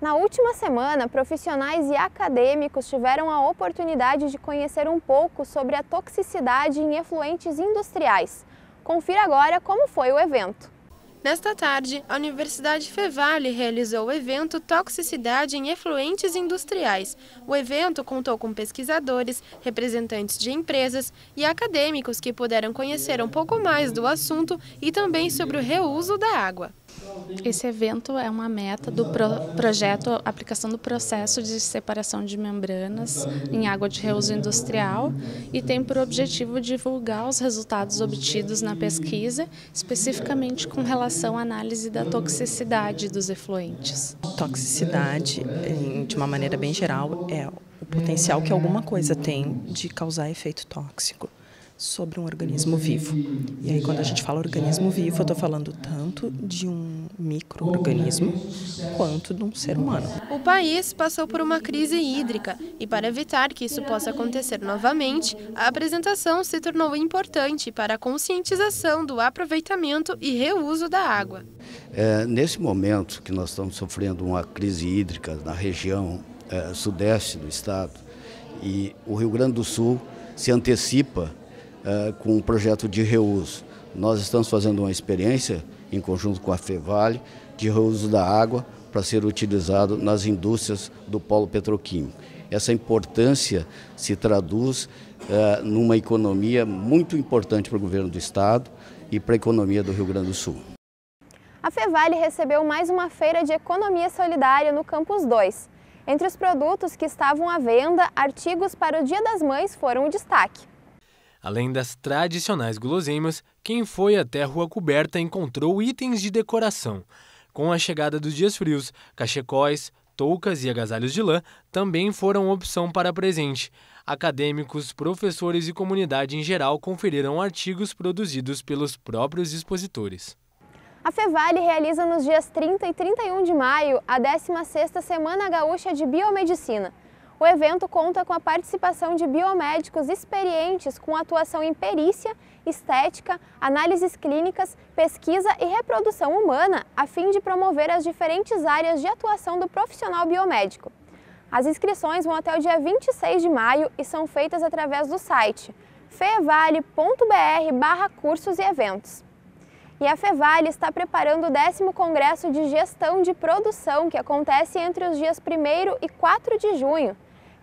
Na última semana, profissionais e acadêmicos tiveram a oportunidade de conhecer um pouco sobre a toxicidade em efluentes industriais. Confira agora como foi o evento. Nesta tarde, a Universidade Fevale realizou o evento Toxicidade em Efluentes Industriais. O evento contou com pesquisadores, representantes de empresas e acadêmicos que puderam conhecer um pouco mais do assunto e também sobre o reuso da água. Esse evento é uma meta do pro projeto Aplicação do Processo de Separação de Membranas em Água de Reuso Industrial e tem por objetivo divulgar os resultados obtidos na pesquisa, especificamente com relação à análise da toxicidade dos efluentes. Toxicidade, de uma maneira bem geral, é o potencial que alguma coisa tem de causar efeito tóxico sobre um organismo vivo. E aí, quando a gente fala organismo vivo, eu estou falando tanto de um microorganismo quanto de um ser humano. O país passou por uma crise hídrica e, para evitar que isso possa acontecer novamente, a apresentação se tornou importante para a conscientização do aproveitamento e reuso da água. É, nesse momento que nós estamos sofrendo uma crise hídrica na região é, sudeste do estado, e o Rio Grande do Sul se antecipa é, com um projeto de reuso. Nós estamos fazendo uma experiência em conjunto com a Fevale de reuso da água para ser utilizado nas indústrias do polo petroquímico. Essa importância se traduz uh, numa economia muito importante para o governo do estado e para a economia do Rio Grande do Sul. A Fevale recebeu mais uma feira de economia solidária no Campus 2. Entre os produtos que estavam à venda, artigos para o Dia das Mães foram o destaque. Além das tradicionais guloseimas, quem foi até a rua coberta encontrou itens de decoração. Com a chegada dos dias frios, cachecóis, toucas e agasalhos de lã também foram opção para presente. Acadêmicos, professores e comunidade em geral conferiram artigos produzidos pelos próprios expositores. A Fevale realiza nos dias 30 e 31 de maio a 16ª Semana Gaúcha de Biomedicina. O evento conta com a participação de biomédicos experientes com atuação em perícia, estética, análises clínicas, pesquisa e reprodução humana, a fim de promover as diferentes áreas de atuação do profissional biomédico. As inscrições vão até o dia 26 de maio e são feitas através do site fevale.br cursos e eventos. E a Fevale está preparando o décimo Congresso de Gestão de Produção, que acontece entre os dias 1 e 4 de junho.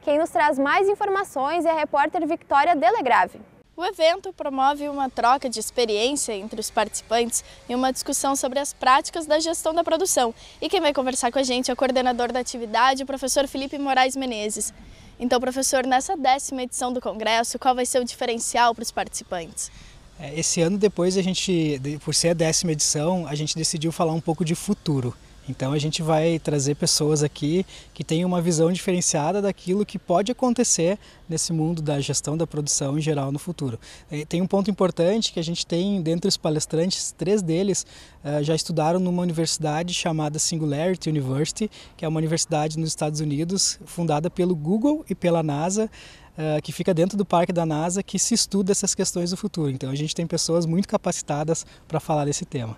Quem nos traz mais informações é a repórter Victoria Delegrave. O evento promove uma troca de experiência entre os participantes e uma discussão sobre as práticas da gestão da produção. E quem vai conversar com a gente é o coordenador da atividade, o professor Felipe Moraes Menezes. Então, professor, nessa décima edição do Congresso, qual vai ser o diferencial para os participantes? É, esse ano, depois a gente, por ser a décima edição, a gente decidiu falar um pouco de futuro. Então a gente vai trazer pessoas aqui que têm uma visão diferenciada daquilo que pode acontecer nesse mundo da gestão da produção em geral no futuro. Eh, tem um ponto importante que a gente tem dentre os palestrantes, três deles uh, já estudaram numa universidade chamada Singularity University, que é uma universidade nos Estados Unidos fundada pelo Google e pela NASA. Uh, que fica dentro do parque da NASA, que se estuda essas questões do futuro. Então, a gente tem pessoas muito capacitadas para falar desse tema.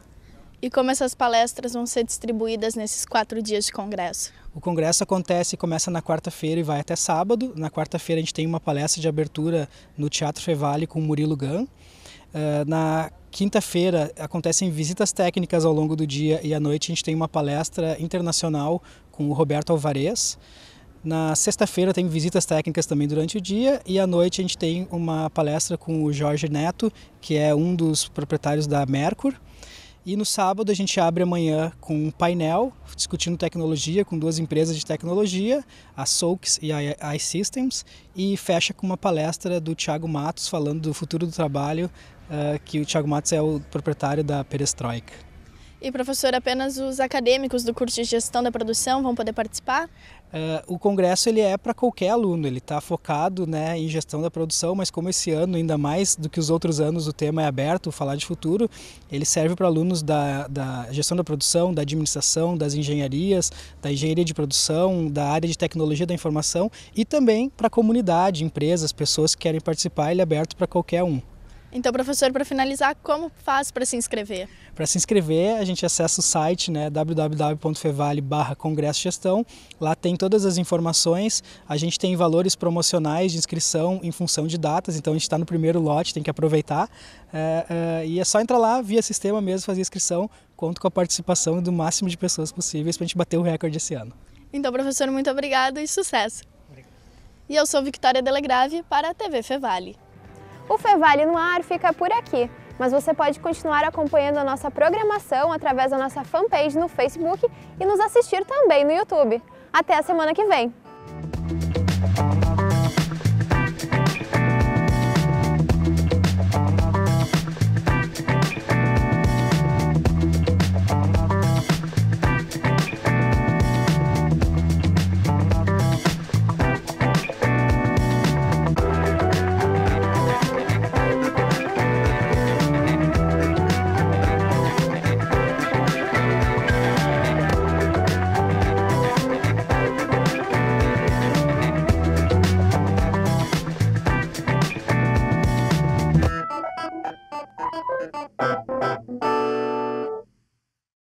E como essas palestras vão ser distribuídas nesses quatro dias de congresso? O congresso acontece, começa na quarta-feira e vai até sábado. Na quarta-feira a gente tem uma palestra de abertura no Teatro Fevale com Murilo Gan. Eh, na quinta-feira acontecem visitas técnicas ao longo do dia e à noite a gente tem uma palestra internacional com o Roberto Alvarez. Na sexta-feira tem visitas técnicas também durante o dia e à noite a gente tem uma palestra com o Jorge Neto, que é um dos proprietários da Mercur. E no sábado a gente abre amanhã com um painel discutindo tecnologia com duas empresas de tecnologia, a Soaks e a iSystems, e fecha com uma palestra do Thiago Matos falando do futuro do trabalho, eh, que o Thiago Matos é o proprietário da Perestroika. E, professor, apenas os acadêmicos do curso de gestão da produção vão poder participar? Uh, o congresso ele é para qualquer aluno, ele está focado né, em gestão da produção, mas como esse ano, ainda mais do que os outros anos, o tema é aberto, falar de futuro, ele serve para alunos da, da gestão da produção, da administração, das engenharias, da engenharia de produção, da área de tecnologia da informação e também para a comunidade, empresas, pessoas que querem participar, ele é aberto para qualquer um. Então, professor, para finalizar, como faz para se inscrever? Para se inscrever, a gente acessa o site né, wwwfevale gestão. Lá tem todas as informações. A gente tem valores promocionais de inscrição em função de datas. Então, a gente está no primeiro lote, tem que aproveitar. É, é, e é só entrar lá via sistema mesmo, fazer inscrição. Conto com a participação do máximo de pessoas possíveis para a gente bater o recorde esse ano. Então, professor, muito obrigado e sucesso. Obrigado. E eu sou Victoria Delegrave para a TV Fevale. O Fevale no Ar fica por aqui, mas você pode continuar acompanhando a nossa programação através da nossa fanpage no Facebook e nos assistir também no YouTube. Até a semana que vem!